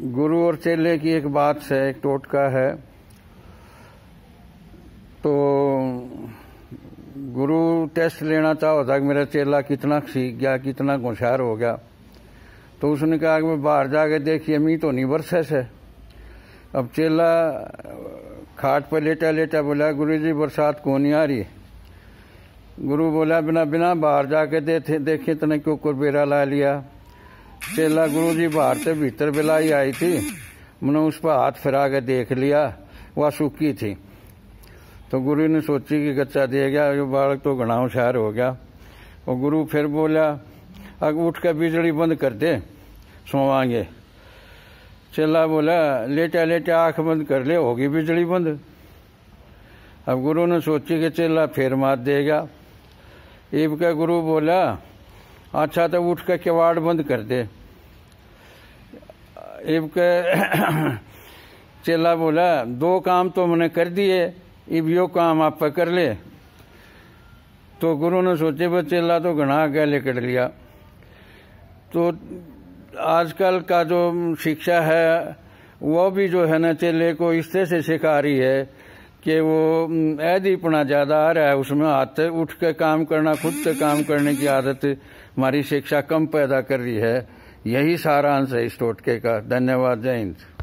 गुरु और चेले की एक बात है एक टोटका है तो गुरु टेस्ट लेना चाहो था कि मेरा चेला कितना सीख गया कितना होशियार हो गया तो उसने कहा कि मैं बाहर जाके देखिए मी तो नहीं वर्सेस है अब चेला खाट पर लेटा लेटा बोला गुरु जी बरसात क्यों नहीं आ रही गुरु बोला बिना बिना बाहर जाके देखे देखे तने क्यों कुरबेरा ला लिया चेला गुरु जी बाहर से भीतर बिलाई आई थी मैंने उस पर हाथ फिरा के देख लिया वह सूखी थी तो गुरु ने सोची कि कच्चा दे गया जो बालक तो घना शहर हो गया वो गुरु फिर बोलिया अब उठ के बिजली बंद कर दे सोवागे चेला बोला लेटा लेटा आंख बंद कर ले होगी बिजली बंद अब गुरु ने सोची कि चेला फिर मार देगा ईब का गुरु बोला अच्छा तो उठ के किवाड़ बंद कर दे इबके चेला बोला दो काम तो मैंने कर दिए इब यो काम आप कर ले तो गुरु ने सोचे वह चेला तो घना गया लेकर लिया तो आजकल का जो शिक्षा है वो भी जो है ना चेले को इस तरह से सिखा रही है कि वो ऐदीपना ज़्यादा आ रहा है उसमें हाथ उठ के काम करना खुद से काम करने की आदत हमारी शिक्षा कम पैदा कर रही है यही सारांश है इस टोटके का धन्यवाद जय हिंद